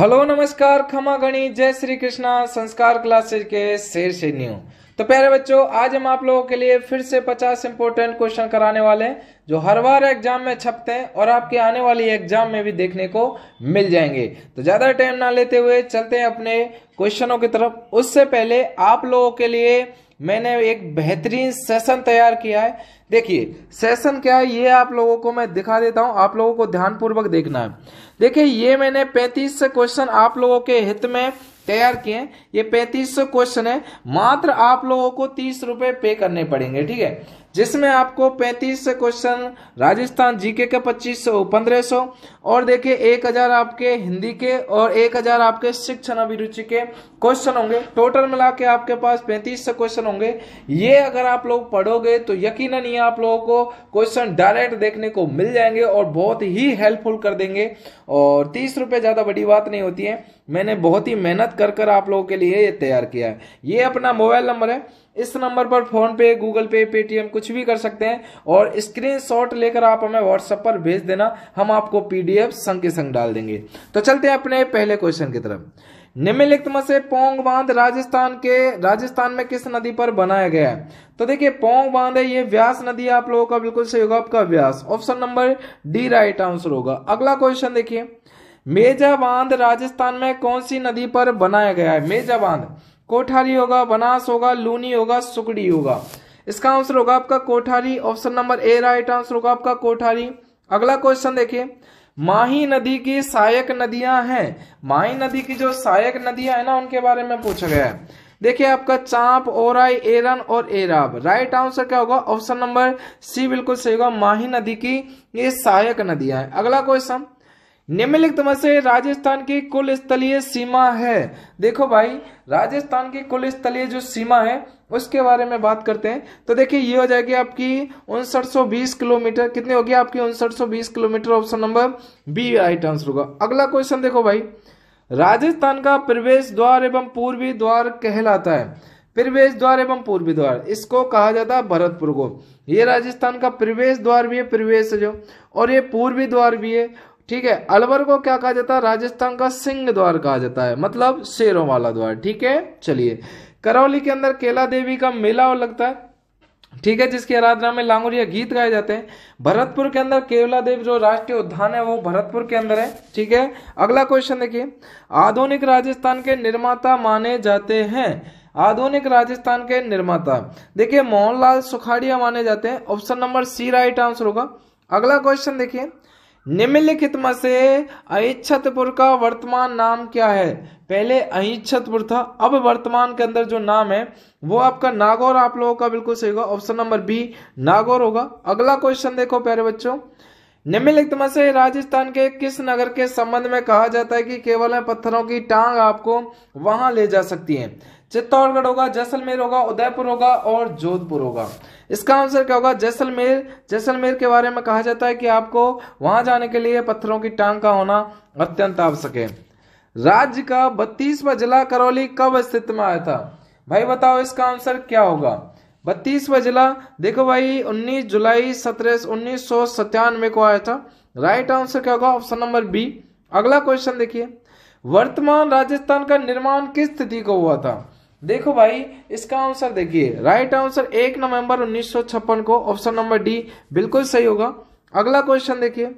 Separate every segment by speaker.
Speaker 1: hello नमस्कार खमा गणी जय श्री कृष्णा संस्कार क्लासेज के शेर से न्यू तो प्यारे बच्चों आज हम आप लोगों के लिए फिर से 50 इंपोर्टेंट क्वेश्चन कराने वाले हैं जो हर बार एग्जाम में छपते हैं और आपके आने वाली एग्जाम में भी देखने को मिल जाएंगे तो ज्यादा टाइम ना लेते हुए चलते हैं अपने क्वेश्चनों की तरफ उससे पहले आप लोगों के लिए मैंने एक बेहतरीन सेशन तैयार किया है देखिए सेशन क्या है ये आप लोगों को मैं दिखा देता हूं आप लोगों को ध्यानपूर्वक देखना है देखिए ये मैंने 35 क्वेश्चन आप लोगों के हित में तैयार किए ये 3500 क्वेश्चन है मात्र आप लोगों को तीस रुपए पे करने पड़ेंगे ठीक है जिसमें आपको 35 क्वेश्चन राजस्थान जीके के 2500 1500 और देखिए 1000 आपके हिंदी के और 1000 आपके शिक्षण अभिरुचि के क्वेश्चन होंगे टोटल मिला के आपके पास 35 से क्वेश्चन होंगे ये अगर आप लोग पढ़ोगे तो यकीनन ये आप लोगों को क्वेश्चन डायरेक्ट देखने को मिल जाएंगे और बहुत ही हेल्पफुल कर देंगे और तीस रुपये ज़्यादा बड़ी बात नहीं होती है मैंने बहुत ही मेहनत कर कर आप लोगों के लिए ये तैयार किया है ये अपना मोबाइल नंबर है इस नंबर पर फोन पे गूगल पे पेटीएम कुछ भी कर सकते हैं और स्क्रीनशॉट लेकर आप हमें व्हाट्सएप पर भेज देना हम आपको पीडीएफ संग के संग डाल देंगे तो चलते हैं अपने पहले क्वेश्चन की तरफ निम्नलिखित में से पोंग बांध राजस्थान के राजस्थान में किस नदी पर बनाया गया है तो देखिए पोंग बांध है ये व्यास नदी आप लोगों का बिल्कुल सही होगा आपका Vyas option number D right answer होगा अगला क्वेश्चन देखिए मेजा बांध राजस्थान में कौन सी नदी पर बनाया गया है मेजा बांध कोठारी होगा बनास होगा लूनी होगा सुकड़ी होगा इसका आंसर होगा आपका Kothari option number A right answer होगा आपका कोठारी अगला क्वेश्चन देखिए माही नदी की सहायक नदियां हैं माही नदी की जो सहायक नदियां है ना उनके बारे में पूछा गया है देखिए आपका चांप ओराई एरन और एराब राइट आंसर क्या होगा ऑप्शन नंबर सी बिल्कुल सही होगा माही नदी की ये सहायक नदियां है अगला क्वेश्चन निम्नलिखित में से राजस्थान की कुल स्थलीय सीमा है देखो भाई राजस्थान की कुल स्थलीय जो सीमा है उसके बारे में बात करते हैं तो देखिए ये हो जाएगी आपकी उनसठ किलोमीटर कितनी होगी आपकी उनसठ kilometre option number B right answer होगा अगला क्वेश्चन देखो भाई राजस्थान का प्रवेश द्वार एवं पूर्वी द्वार कहलाता है प्रवेश द्वार एवं पूर्वी द्वार इसको कहा जाता है भरतपुर को ये राजस्थान का प्रवेश द्वार भी है प्रवेश जो और ये पूर्वी द्वार भी है ठीक है अलवर को क्या कहा जाता है राजस्थान का सिंह द्वार कहा जाता है मतलब शेरों वाला द्वार ठीक है चलिए करौली के अंदर केला देवी का मेला और लगता है ठीक है जिसकी आराधना में लांगुरिया गीत गाए जाते हैं भरतपुर के अंदर केवला देव जो राष्ट्रीय उद्यान है वो भरतपुर के अंदर है ठीक है अगला क्वेश्चन देखिए आधुनिक राजस्थान के निर्माता माने जाते हैं आधुनिक राजस्थान के निर्माता देखिए मोहनलाल सुखाड़िया माने जाते हैं option number C right answer होगा अगला क्वेश्चन देखिए निम्नलिखित में से अहिच्छतपुर का वर्तमान नाम क्या है पहले अहिच्छतपुर था अब वर्तमान के अंदर जो नाम है वो आपका नागौर आप लोगों का बिल्कुल सही होगा ऑप्शन नंबर बी नागौर होगा अगला क्वेश्चन देखो प्यारे बच्चों निम्नलिखित में से राजस्थान के किस नगर के संबंध में कहा जाता है कि केवल पत्थरों की टांग आपको वहां ले जा सकती है चित्तौड़गढ़ होगा जैसलमेर होगा उदयपुर होगा और जोधपुर होगा इसका आंसर क्या होगा जैसलमेर जैसलमेर के बारे में कहा जाता है कि आपको वहां जाने के लिए पत्थरों की टांग का होना अत्यंत आवश्यक है राज्य का बत्तीसवा जिला करौली कब अस्तित्व में आया था भाई बताओ इसका आंसर क्या होगा बत्तीसवा जिला देखो भाई 19 जुलाई सत्रह उन्नीस सौ को आया था राइट आंसर क्या होगा ऑप्शन नंबर बी अगला क्वेश्चन देखिए वर्तमान राजस्थान का निर्माण किस स्थिति को हुआ था देखो भाई इसका आंसर देखिए राइट आंसर एक नवंबर उन्नीस को ऑप्शन नंबर डी बिल्कुल सही होगा अगला क्वेश्चन देखिए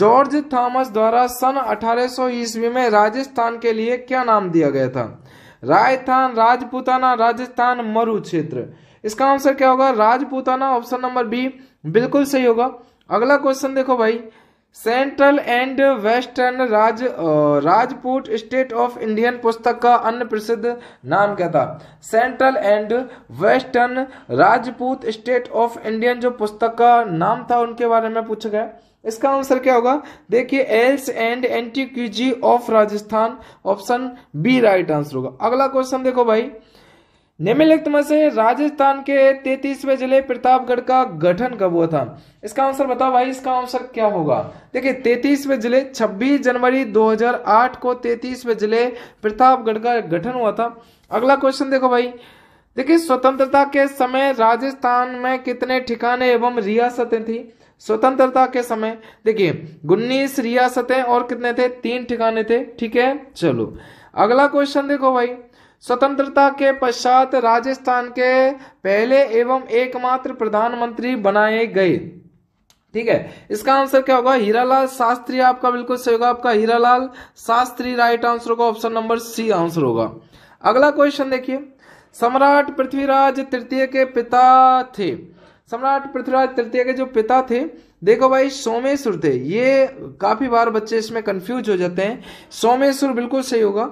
Speaker 1: जॉर्ज थॉमस द्वारा सन 1800 ईस्वी में राजस्थान के लिए क्या नाम दिया गया था राजस्थान राजपूताना राजस्थान मरु क्षेत्र इसका आंसर क्या होगा राजपूताना ऑप्शन नंबर बी बिल्कुल सही होगा अगला क्वेश्चन देखो भाई central and western Raj Rajput state of Indian पुस्तक का अन्य प्रसिद्ध नाम क्या था central and western Rajput state of Indian जो पुस्तक का नाम था उनके बारे में पूछा गया इसका आंसर क्या होगा देखिए annals and antiquities of Rajasthan option B right answer होगा अगला क्वेश्चन देखो भाई निम्नलिखित में से राजस्थान के तैतीसवें जिले प्रतापगढ़ का गठन कब हुआ था इसका आंसर बताओ भाई इसका आंसर क्या होगा देखिए तैतीसवें जिले 26 जनवरी 2008 को तैतीसवें जिले प्रतापगढ़ का गठन हुआ था अगला क्वेश्चन देखो भाई देखिए स्वतंत्रता के समय राजस्थान में कितने ठिकाने एवं रियासतें थी स्वतंत्रता के समय देखिए उन्नीस रियासतें और कितने थे तीन ठिकाने थे ठीक है चलो अगला क्वेश्चन देखो भाई स्वतंत्रता के पश्चात राजस्थान के पहले एवं एकमात्र प्रधानमंत्री बनाए गए ठीक है इसका आंसर क्या होगा हीरालाल शास्त्री आपका बिल्कुल सही होगा आपका हीरालाल शास्त्री राइट आंसर होगा ऑप्शन नंबर सी आंसर होगा अगला क्वेश्चन देखिए सम्राट पृथ्वीराज तृतीय के पिता थे सम्राट पृथ्वीराज तृतीय के जो पिता थे देखो भाई सोमेश्वर थे ये काफी बार बच्चे इसमें कंफ्यूज हो जाते हैं सोमेश्वर बिल्कुल सही होगा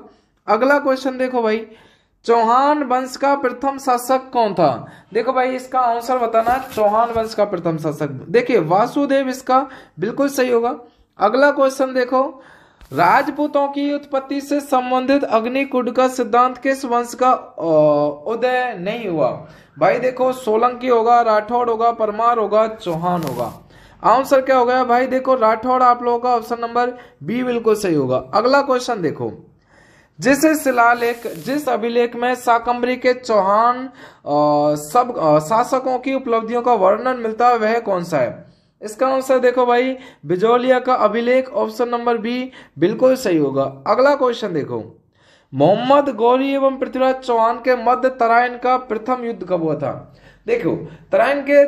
Speaker 1: अगला क्वेश्चन देखो भाई चौहान वंश का प्रथम शासक कौन था देखो भाई इसका आंसर बताना चौहान वंश का प्रथम शासक देखिए वासुदेव इसका बिल्कुल सही होगा अगला क्वेश्चन देखो राजपूतों की उत्पत्ति से संबंधित कुंड का सिद्धांत किस वंश का उदय नहीं हुआ भाई देखो सोलंकी होगा राठौड़ होगा परमार होगा चौहान होगा आंसर क्या हो गया भाई देखो राठौड़ आप लोगों का ऑप्शन नंबर बी बिल्कुल सही होगा अगला क्वेश्चन देखो जिस शिलालेख जिस अभिलेख में शाकंबरी के चौहान सब शासकों की उपलब्धियों का वर्णन मिलता है वह कौन सा है इसका आंसर देखो भाई बिजोलिया का अभिलेख ऑप्शन नंबर बी बिल्कुल सही होगा अगला क्वेश्चन देखो मोहम्मद गौरी एवं पृथ्वीराज चौहान के मध्य तराइन का प्रथम युद्ध कब हुआ था देखो तराइन के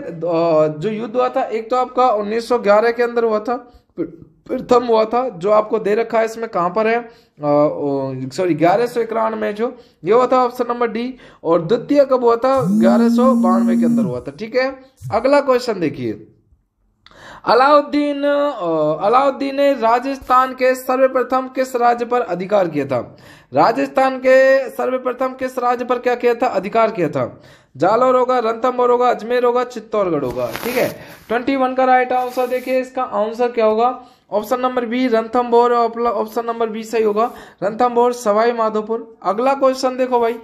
Speaker 1: जो युद्ध हुआ था एक तो आपका 1911 के अंदर हुआ था प्रथम हुआ था जो आपको दे रखा है इसमें कहाँ पर है सॉरी ग्यारह सौ इक्यानवे में जो ये हुआ था ऑप्शन नंबर डी और द्वितीय कब हुआ था ग्यारह सौ बानवे के अंदर हुआ था ठीक है अगला क्वेश्चन देखिए अलाउद्दीन अलाउद्दीन ने राजस्थान के सर्वप्रथम किस राज्य पर अधिकार किया था राजस्थान के सर्वप्रथम किस राज्य पर क्या किया था अधिकार किया था जालौर होगा रणथम्भौर होगा अजमेर होगा चित्तौड़गढ़ होगा ठीक है ट्वेंटी वन का राइट आंसर देखिए इसका आंसर क्या होगा ऑप्शन नंबर बी रंथम भोर ऑप्शन नंबर बी सही होगा भोर सवाई माधोपुर अगला क्वेश्चन देखो भाई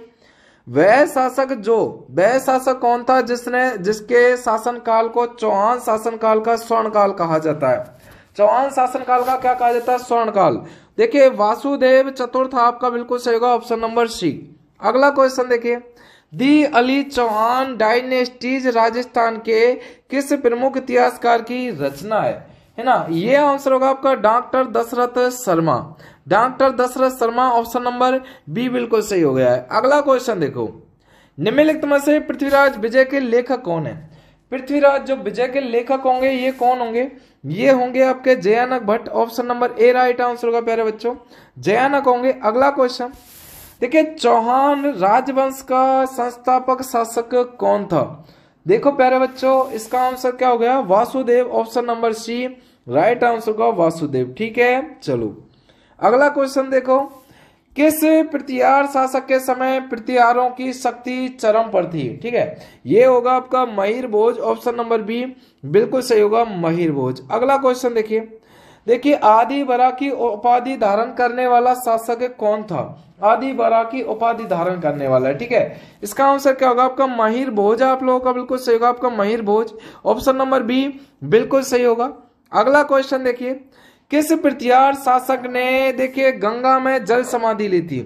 Speaker 1: वह शासक जो वह शासक कौन था जिसने जिसके शासन काल को चौहान शासन काल का स्वर्ण काल कहा जाता है चौहान शासन काल का क्या कहा जाता है स्वर्ण काल देखिए वासुदेव चतुर्थ आपका बिल्कुल सही होगा ऑप्शन नंबर सी अगला क्वेश्चन देखिए the early Chauhan dynasties Rajasthan के किस प्रमुख इतिहासकार की रचना है है ना ये आंसर होगा आपका doctor Dasharath Sharma doctor Dasharath Sharma option number B बिल्कुल सही हो गया है अगला क्वेश्चन देखो निम्नलिखित में से पृथ्वीराज विजय के लेखक कौन है पृथ्वीराज जो विजय के लेखक होंगे ये कौन होंगे ये होंगे आपके Jayanak Bhatt option number A right answer होगा प्यारे बच्चों जयानक होंगे अगला क्वेश्चन देखिये चौहान राजवंश का संस्थापक शासक कौन था देखो प्यारे बच्चों इसका आंसर क्या हो गया Vasudev option number C right answer होगा वासुदेव ठीक है चलो अगला क्वेश्चन देखो किस प्रतिहार शासक के समय प्रतिहारों की शक्ति चरम पर थी ठीक है ये होगा आपका महिर भोज ऑप्शन नंबर बी बिल्कुल सही होगा महिर भोज अगला क्वेश्चन देखिए देखिए आदि बरा की उपाधि धारण करने वाला शासक कौन था आदि बरा की उपाधि धारण करने वाला है ठीक है इसका आंसर क्या होगा आपका महिर भोज आप लोगों का बिल्कुल सही होगा आपका महिर भोज ऑप्शन नंबर बी बिल्कुल सही होगा अगला क्वेश्चन देखिए किस प्रत्यार शासक ने देखिए गंगा में जल समाधि ली थी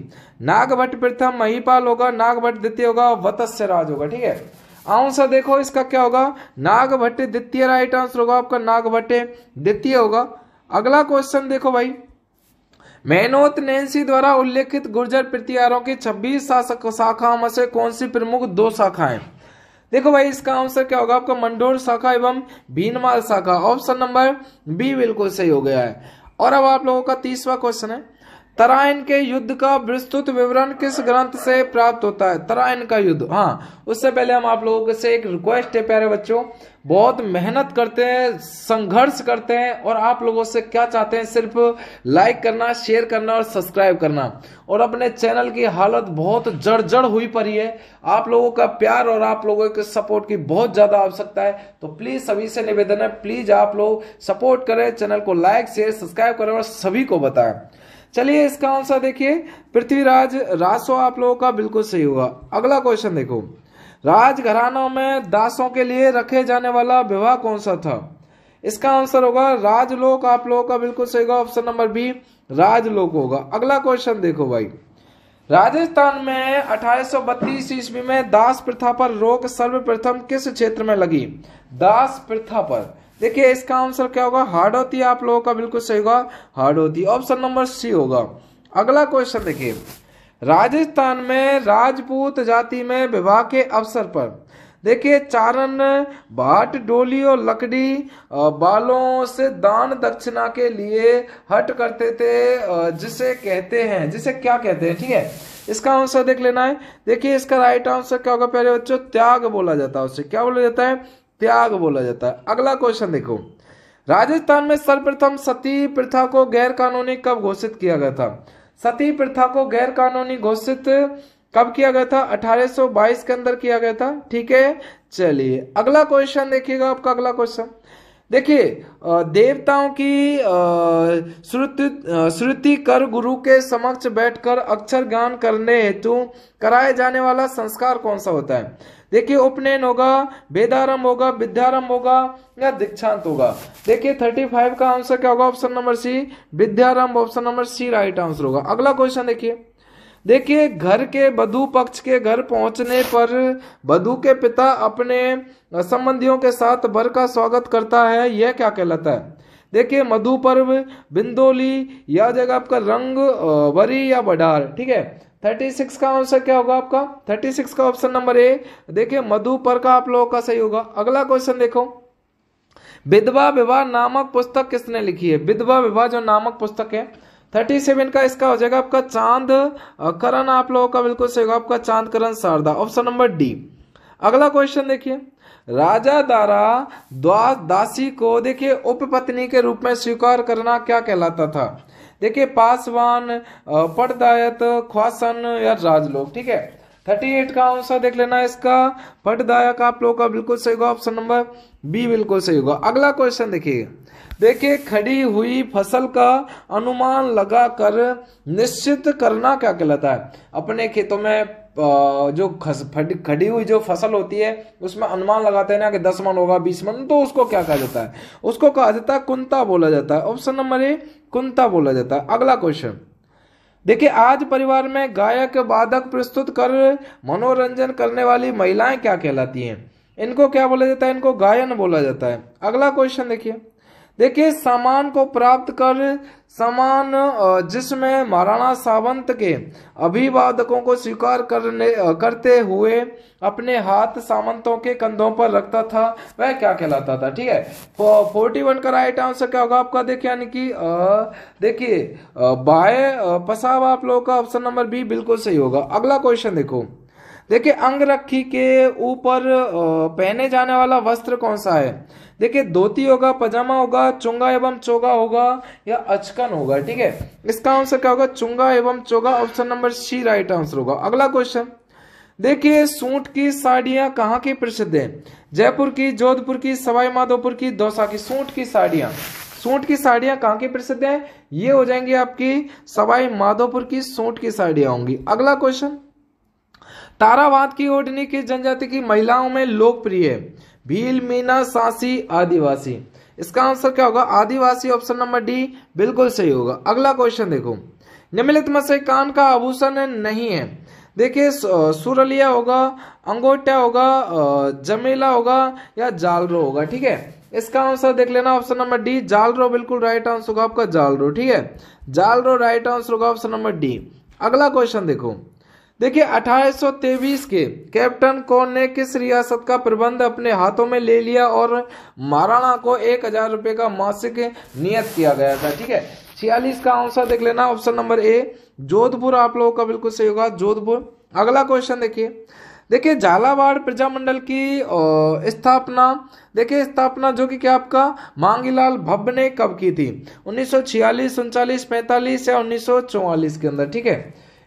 Speaker 1: नागभट्ट प्रथम महिपाल होगा नागभट्ट द्वितीय होगा वत्स्य राज होगा ठीक है आंसर देखो इसका क्या होगा नागभट्ट द्वितीय राइट आंसर होगा आपका नागभट्ट द्वितीय होगा अगला क्वेश्चन देखो भाई मेनोत ने द्वारा उल्लेखित गुर्जर प्रतिहारों की 26 शाखाओं में से कौन सी प्रमुख दो शाखाएं देखो भाई इसका आंसर क्या होगा आपका मंडोर शाखा एवं भीनमाल शाखा ऑप्शन नंबर बी बिल्कुल सही हो गया है और अब आप लोगों का तीसवा क्वेश्चन है तराइन के युद्ध का विस्तृत विवरण किस ग्रंथ से प्राप्त होता है तराइन का युद्ध हाँ उससे पहले हम आप लोगों से एक रिक्वेस्ट है प्यारे बच्चों बहुत मेहनत करते हैं संघर्ष करते हैं और आप लोगों से क्या चाहते हैं सिर्फ लाइक करना शेयर करना और सब्सक्राइब करना और अपने चैनल की हालत बहुत -जड़ हुई पड़ी है आप लोगों का प्यार और आप लोगों के सपोर्ट की बहुत ज़्यादा आवश्यकता है तो प्लीज़ सभी से निवेदन है प्लीज़ आप लोग सपोर्ट करें चैनल को लाइक शेयर सब्सक्राइब करें और सभी को बताएं चलिए इसका आंसर देखिए पृथ्वीराज रासो आप लोगों का बिल्कुल सही हुआ अगला क्वेश्चन देखो राजघरानों में दासों के लिए रखे जाने वाला विवाह कौन सा था इसका आंसर होगा राजलोक आप लोगों का बिल्कुल सही होगा ऑप्शन नंबर बी राजलोक होगा अगला क्वेश्चन देखो भाई राजस्थान में 1832 सौ ईस्वी में दास प्रथा पर रोक सर्वप्रथम किस क्षेत्र में लगी दास प्रथा पर देखिए इसका आंसर क्या होगा हार्ड होती है आप लोगों का बिल्कुल सही होगा हार्ड होती है ऑप्शन नंबर सी होगा अगला क्वेश्चन देखिए राजस्थान में राजपूत जाति में विवाह के अवसर पर देखिए चारण भाट डोली और लकड़ी बालों से दान दक्षिणा के लिए हट करते थे जिसे कहते हैं जिसे क्या कहते हैं ठीक है इसका आंसर देख लेना है देखिए इसका राइट आंसर क्या होगा पहले बच्चों त्याग बोला जाता है उसे क्या बोला जाता है त्याग बोला जाता है अगला क्वेश्चन देखो राजस्थान में सर्वप्रथम सती प्रथा को गैर कानूनी कब घोषित किया गया था सती प्रथा को गैर कानूनी घोषित कब किया गया था 1822 के अंदर किया गया था ठीक है चलिए अगला क्वेश्चन देखिएगा आपका अगला क्वेश्चन देखिए देवताओं की श्रुति श्रुति कर गुरु के समक्ष बैठकर अक्षर ज्ञान करने हेतु कराए जाने वाला संस्कार कौन सा होता है देखिए उपनयन होगा वेदारम होगा विद्यारम होगा या दीक्षांत होगा देखिए थर्टी फाइव का आंसर क्या होगा ऑप्शन नंबर सी विद्यारंभ option number C right answer होगा अगला क्वेश्चन देखिए देखिए घर के बधु पक्ष के घर पहुंचने पर बधु के पिता अपने संबंधियों के साथ भर का स्वागत करता है यह क्या कहलाता है देखिए मधु पर्व बिंदोली या जगह आपका रंग वरी या बडार ठीक है थर्टी सिक्स का आंसर क्या होगा आपका थर्टी सिक्स का ऑप्शन नंबर ए देखिए मधु पर का आप लोगों का सही होगा अगला क्वेश्चन देखो विधवा विवाह नामक पुस्तक किसने लिखी है विधवा विवाह जो नामक पुस्तक है थर्टी सेवन का इसका हो जाएगा आपका चांद करण आप लोगों का बिल्कुल सही होगा आपका Chand Karan Sharda option number D अगला क्वेश्चन देखिए राजा द्वारा द्वा, दासी को देखिए उपपत्नी के रूप में स्वीकार करना क्या कहलाता था देखिए पासवान पटदायत ख्वासन या राजलोक ठीक है थर्टी एट का आंसर देख लेना इसका पटदायक आप लोग का बिल्कुल सही होगा ऑप्शन नंबर बी बिल्कुल सही होगा अगला क्वेश्चन देखिए देखिए खड़ी हुई फसल का अनुमान लगाकर निश्चित करना क्या कहलाता है अपने खेतों में जो खड़ी हुई जो फसल होती है उसमें अनुमान लगाते हैं ना कि दस मन होगा बीस मन तो उसको क्या कहा जाता है उसको कहा जाता है कुंता बोला जाता है ऑप्शन नंबर ए कुंता बोला जाता है अगला क्वेश्चन देखिए आज परिवार में गायक वादक प्रस्तुत कर मनोरंजन करने वाली महिलाएं क्या कहलाती हैं इनको क्या बोला जाता है इनको गायन बोला जाता है अगला क्वेश्चन देखिए देखिए सामान को प्राप्त कर समान जिसमें महाराणा सावंत के अभिवादकों को स्वीकार करने करते हुए अपने हाथ सामंतों के कंधों पर रखता था वह क्या कहलाता था ठीक है फोर्टी वन का राइट आंसर क्या होगा आपका देखिए यानी कि देखिए बाय पसाव आप लोगों का ऑप्शन नंबर बी बिल्कुल सही होगा अगला क्वेश्चन देखो देखिए अंगरखी के ऊपर पहने जाने वाला वस्त्र कौन सा है देखिए धोती होगा पजामा होगा चुंगा एवं चोगा होगा या अचकन होगा ठीक है इसका आंसर क्या होगा चुंगा एवं चोगा option number C right answer होगा अगला क्वेश्चन देखिए सूट की साड़ियां कहाँ की प्रसिद्ध है जयपुर की जोधपुर की सवाई माधोपुर की दौसा की सूट की साड़ियां सूट की साड़ियां कहाँ की प्रसिद्ध है ये हो जाएंगी आपकी सवाई माधोपुर की सूट की साड़ियां होंगी अगला क्वेश्चन तारावाद की ओढ़नी किस जनजाति की महिलाओं में लोकप्रिय है भील मीना सासी आदिवासी इसका आंसर क्या होगा आदिवासी ऑप्शन नंबर डी बिल्कुल सही होगा अगला क्वेश्चन देखो निम्नलिखित में से कान का आभूषण नहीं है देखिए सुरलिया होगा अंगोटा होगा जमेला होगा या जालरो होगा ठीक है इसका आंसर देख लेना ऑप्शन नंबर डी जालरो बिल्कुल राइट आंसर होगा आपका जालरो ठीक है जालरो राइट आंसर होगा ऑप्शन नंबर डी अगला क्वेश्चन देखो देखिए अठारह के कैप्टन कौन ने किस रियासत का प्रबंध अपने हाथों में ले लिया और महाराणा को एक हजार रुपए का मासिक नियत किया गया था ठीक है छियालीस का आंसर देख लेना ऑप्शन नंबर ए जोधपुर आप लोगों का बिल्कुल सही होगा जोधपुर अगला क्वेश्चन देखिए देखिए झालावाड़ प्रजामंडल की स्थापना देखिए स्थापना जो कि क्या आपका मांगीलाल भब ने कब की थी उन्नीस सौ छियालीस उनचालीस पैंतालीस या उन्नीस के अंदर ठीक है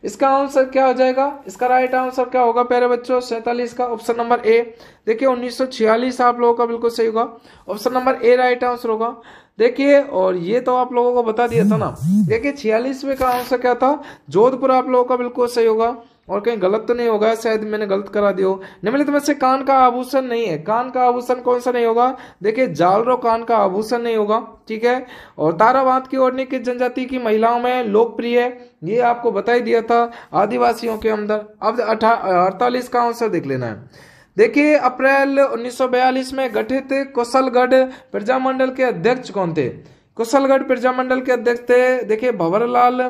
Speaker 1: इसका आंसर क्या हो जाएगा इसका राइट आंसर क्या होगा प्यारे बच्चों सैतालीस का ऑप्शन नंबर ए देखिए उन्नीस आप लोगों का बिल्कुल सही होगा option number A right answer होगा देखिए और ये तो आप लोगों को बता दिया था ना देखिए में का आंसर क्या था जोधपुर आप लोगों का बिल्कुल सही होगा और कहीं गलत तो नहीं होगा शायद मैंने गलत करा दियो निम्नलिखित में तो से कान का आभूषण नहीं है कान का आभूषण कौन सा नहीं होगा देखिए जालरो कान का आभूषण नहीं होगा ठीक है और ताराबाद की ओढ़नी की जनजाति की महिलाओं में लोकप्रिय है ये आपको बता ही दिया था आदिवासियों के अंदर अब अठा अड़तालीस का आंसर देख लेना है देखिए अप्रैल उन्नीस में गठित कौशलगढ़ प्रजामंडल के अध्यक्ष कौन थे कुशलगढ़ प्रजामंडल के अध्यक्ष थे देखिए भंवरलाल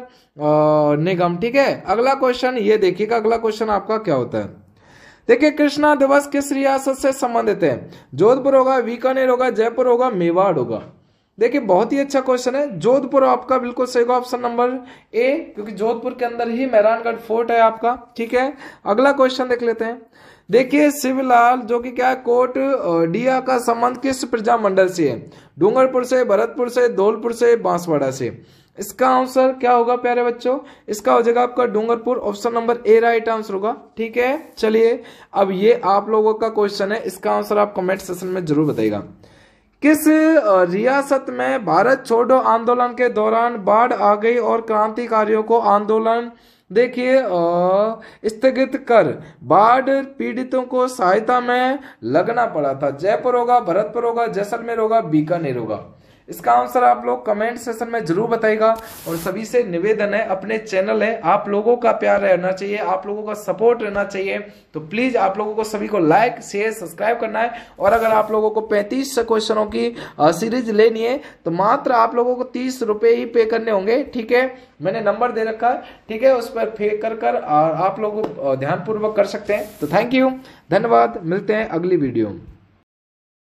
Speaker 1: निगम ठीक है अगला क्वेश्चन ये देखिएगा अगला क्वेश्चन आपका क्या होता है देखिए कृष्णा दिवस किस रियासत से संबंधित है जोधपुर होगा बीकानेर होगा जयपुर होगा मेवाड़ होगा देखिए बहुत ही अच्छा क्वेश्चन है जोधपुर आपका बिल्कुल सही होगा ऑप्शन नंबर ए क्योंकि जोधपुर के अंदर ही मेहरानगढ़ फोर्ट है आपका ठीक है अगला क्वेश्चन देख लेते हैं देखिए शिवलाल जो कि क्या है कोट डिया का संबंध किस प्रजा मंडल से है डूंगरपुर से भरतपुर से धौलपुर से बांसवाड़ा से इसका आंसर क्या होगा प्यारे बच्चों इसका हो जाएगा आपका Dungarpur option number A right answer होगा ठीक है चलिए अब ये आप लोगों का क्वेश्चन है इसका आंसर आप कमेंट सेशन में जरूर बताएगा किस रियासत में भारत छोड़ो आंदोलन के दौरान बाढ़ आ गई और क्रांतिकारियों को आंदोलन देखिए स्थगित कर बाढ़ पीड़ितों को सहायता में लगना पड़ा था जयपुर होगा भरतपुर होगा जैसलमेर होगा बीकानेर होगा इसका आंसर आप लोग कमेंट सेशन में जरूर बताएगा और सभी से निवेदन है अपने चैनल है आप लोगों का प्यार रहना चाहिए आप लोगों का सपोर्ट रहना चाहिए तो प्लीज आप लोगों को सभी को लाइक शेयर सब्सक्राइब करना है और अगर आप लोगों को पैंतीस क्वेश्चनों की सीरीज लेनी है तो मात्र आप लोगों को तीस रुपए ही पे करने होंगे ठीक है मैंने नंबर दे रखा है ठीक है उस पर पे कर कर आप लोग ध्यानपूर्वक कर सकते हैं तो थैंक यू धन्यवाद मिलते हैं अगली वीडियो में